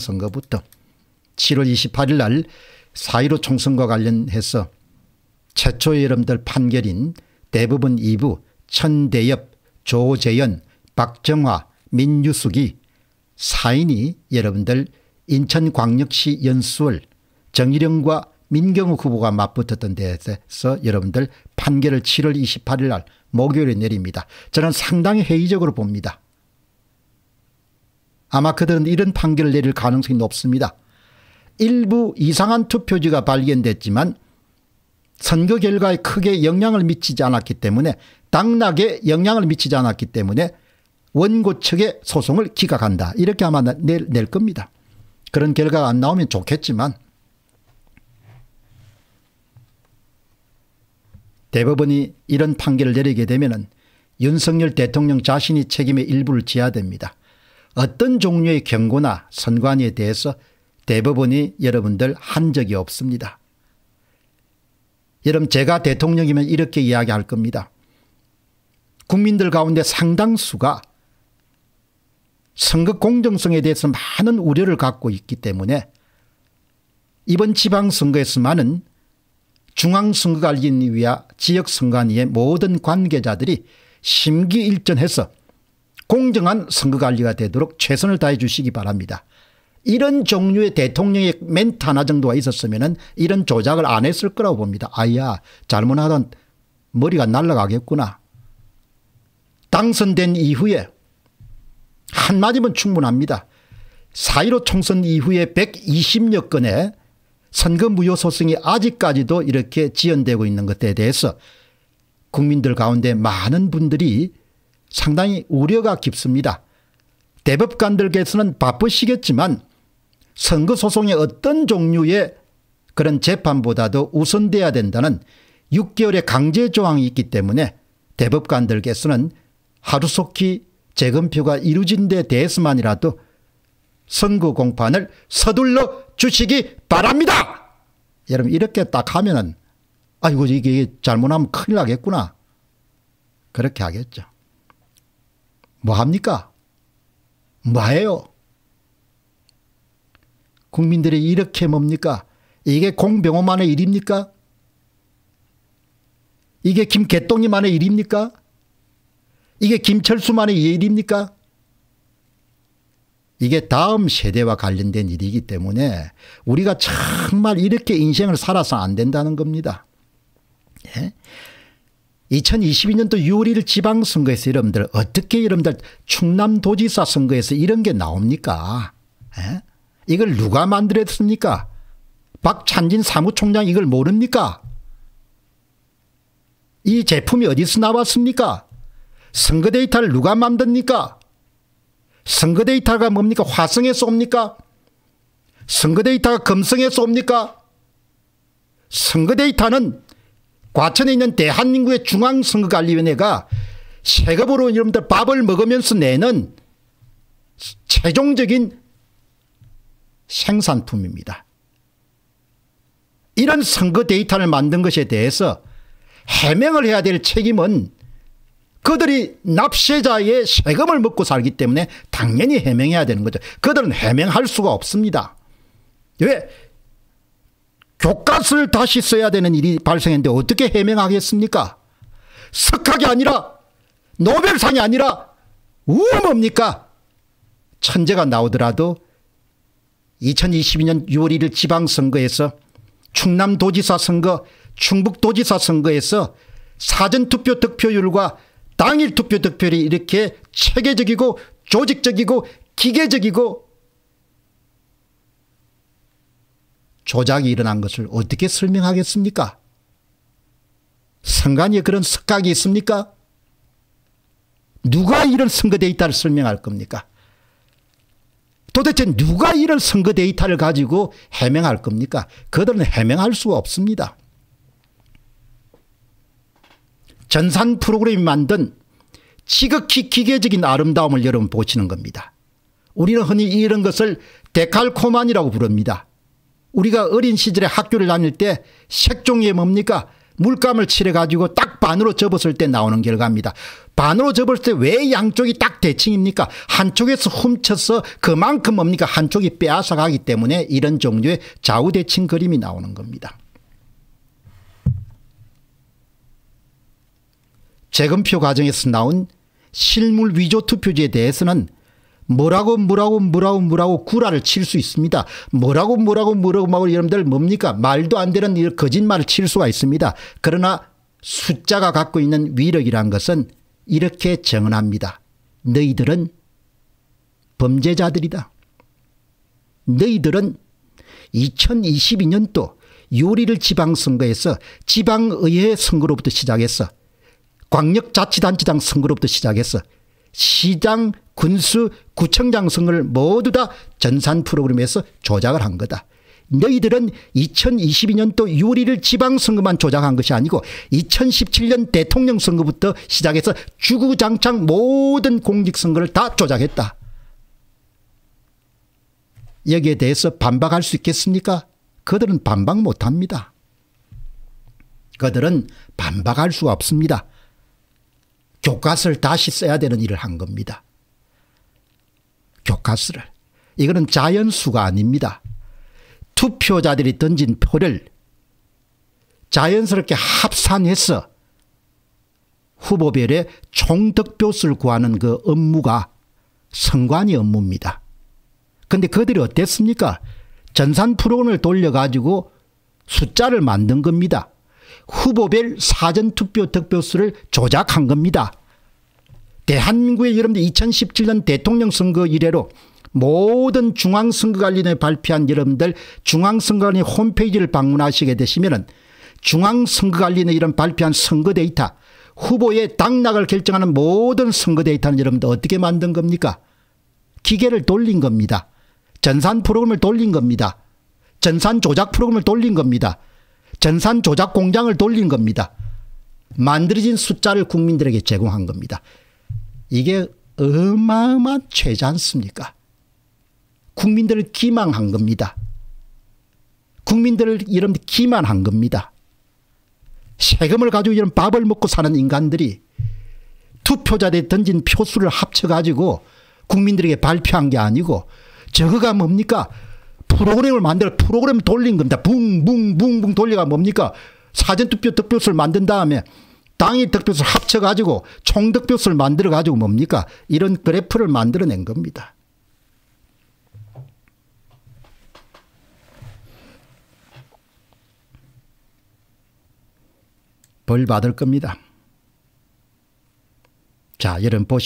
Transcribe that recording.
선거부터 7월 28일 날 4.15 총선과 관련해서 최초의 여러분들 판결인 대부분 2부 천대엽 조재연 박정화 민유숙이 사인이 여러분들 인천광역시 연수월 정일영과 민경욱 후보가 맞붙었던 데에서 여러분들 판결을 7월 28일 날 목요일에 내립니다. 저는 상당히 회의적으로 봅니다. 아마 그들은 이런 판결을 내릴 가능성이 높습니다. 일부 이상한 투표지가 발견됐지만 선거 결과에 크게 영향을 미치지 않았기 때문에 당락에 영향을 미치지 않았기 때문에 원고 측의 소송을 기각한다. 이렇게 아마 낼, 낼 겁니다. 그런 결과가 안 나오면 좋겠지만 대법원이 이런 판결을 내리게 되면 윤석열 대통령 자신이 책임의 일부를 지야 됩니다. 어떤 종류의 경고나 선관위에 대해서 대부분이 여러분들 한 적이 없습니다. 여러분 제가 대통령이면 이렇게 이야기할 겁니다. 국민들 가운데 상당수가 선거 공정성에 대해서 많은 우려를 갖고 있기 때문에 이번 지방선거에서만은 중앙선거관리위와 지역선관위의 모든 관계자들이 심기일전해서 공정한 선거관리가 되도록 최선을 다해 주시기 바랍니다. 이런 종류의 대통령의 멘트 하나 정도가 있었으면 이런 조작을 안 했을 거라고 봅니다. 아야 잘못하던 머리가 날아가겠구나. 당선된 이후에 한마디면 충분합니다. 4.15 총선 이후에 120여 건의 선거 무효 소송이 아직까지도 이렇게 지연되고 있는 것에 대해서 국민들 가운데 많은 분들이 상당히 우려가 깊습니다. 대법관들께서는 바쁘시겠지만 선거소송의 어떤 종류의 그런 재판보다도 우선돼야 된다는 6개월의 강제 조항이 있기 때문에 대법관들께서는 하루속히 재검표가 이루어진 데 대해서만이라도 선거 공판을 서둘러 주시기 바랍니다. 여러분 이렇게 딱 하면은 아이고 이게 잘못하면 큰일 나겠구나. 그렇게 하겠죠. 뭐 합니까? 뭐 해요? 국민들이 이렇게 뭡니까? 이게 공병호만의 일입니까? 이게 김개똥이만의 일입니까? 이게 김철수만의 일입니까? 이게 다음 세대와 관련된 일이기 때문에 우리가 정말 이렇게 인생을 살아서 안 된다는 겁니다. 예? 2022년도 6월 1일 지방선거에서 여러분들 어떻게 여러분들 충남도지사 선거에서 이런 게 나옵니까? 에? 이걸 누가 만들었습니까? 박찬진 사무총장 이걸 모릅니까? 이 제품이 어디서 나왔습니까? 선거 데이터를 누가 만듭니까? 선거 데이터가 뭡니까? 화성에서 옵니까? 선거 데이터가 금성에서 옵니까? 선거 데이터는 과천에 있는 대한민국의 중앙선거관리위원회가 세금으로 여러분들 밥을 먹으면서 내는 최종적인 생산품입니다. 이런 선거 데이터를 만든 것에 대해서 해명을 해야 될 책임은 그들이 납세자의 세금을 먹고 살기 때문에 당연히 해명해야 되는 거죠. 그들은 해명할 수가 없습니다. 왜? 족값을 다시 써야 되는 일이 발생했는데 어떻게 해명하겠습니까? 석학이 아니라 노벨상이 아니라 우와 뭡니까? 천재가 나오더라도 2022년 6월 1일 지방선거에서 충남도지사 선거, 충북도지사 선거에서 사전투표 득표율과 당일 투표 득표율이 이렇게 체계적이고 조직적이고 기계적이고 조작이 일어난 것을 어떻게 설명하겠습니까? 선관위에 그런 습각이 있습니까? 누가 이런 선거 데이터를 설명할 겁니까? 도대체 누가 이런 선거 데이터를 가지고 해명할 겁니까? 그들은 해명할 수 없습니다. 전산 프로그램이 만든 지극히 기계적인 아름다움을 여러분 보시는 겁니다. 우리는 흔히 이런 것을 데칼코만이라고 부릅니다. 우리가 어린 시절에 학교를 다닐 때 색종이에 뭡니까? 물감을 칠해가지고 딱 반으로 접었을 때 나오는 결과입니다. 반으로 접을 때 왜 양쪽이 딱 대칭입니까? 한쪽에서 훔쳐서 그만큼 뭡니까? 한쪽이 빼앗아가기 때문에 이런 종류의 좌우대칭 그림이 나오는 겁니다. 재검표 과정에서 나온 실물 위조 투표지에 대해서는 뭐라고 뭐라고 뭐라고 뭐라고 구라를 칠 수 있습니다. 뭐라고 뭐라고 뭐라고 막 여러분들 뭡니까 말도 안 되는 거짓말을 칠 수가 있습니다. 그러나 숫자가 갖고 있는 위력이란 것은 이렇게 정언합니다. 너희들은 범죄자들이다. 너희들은 2022년도 요리를 지방선거에서 지방의회 선거로부터 시작해서 광역자치단체장 선거로부터 시작해서 시장 군수 구청장성을 모두 다 전산 프로그램에서 조작을 한 거다. 너희들은 2022년도 6월 1일 지방선거만 조작한 것이 아니고 2017년 대통령 선거부터 시작해서 주구장창 모든 공직선거를 다 조작했다. 여기에 대해서 반박할 수 있겠습니까? 그들은 반박 못합니다. 그들은 반박할 수 없습니다. 교과서를 다시 써야 되는 일을 한 겁니다. 가스를. 이거는 자연수가 아닙니다. 투표자들이 던진 표를 자연스럽게 합산해서 후보별의 총득표수를 구하는 그 업무가 선관위 업무입니다. 근데 그들이 어땠습니까? 전산 프로그램을 돌려가지고 숫자를 만든 겁니다. 후보별 사전투표 득표수를 조작한 겁니다. 대한민국의 여러분들 2017년 대통령 선거 이래로 모든 중앙선거관리에 발표한 여러분들 중앙선거관리 홈페이지를 방문하시게 되시면 중앙선거관리에 이런 발표한 선거 데이터 후보의 당락을 결정하는 모든 선거 데이터는 여러분들 어떻게 만든 겁니까? 기계를 돌린 겁니다. 전산 프로그램을 돌린 겁니다. 전산 조작 프로그램을 돌린 겁니다. 전산 조작 공장을 돌린 겁니다. 만들어진 숫자를 국민들에게 제공한 겁니다. 이게 어마어마한 죄지 않습니까? 국민들을 기망한 겁니다. 국민들을 이런 기만한 겁니다. 세금을 가지고 이런 밥을 먹고 사는 인간들이 투표자들이 던진 표수를 합쳐가지고 국민들에게 발표한 게 아니고 저거가 뭡니까? 프로그램을 만들 프로그램 돌린 겁니다. 붕붕붕붕 돌려가 뭡니까? 사전투표 득표수를 만든 다음에 당이 득표수를 합쳐가지고 총득표수를 만들어가지고 뭡니까 이런 그래프를 만들어낸 겁니다. 벌 받을 겁니다. 자, 여러분 보시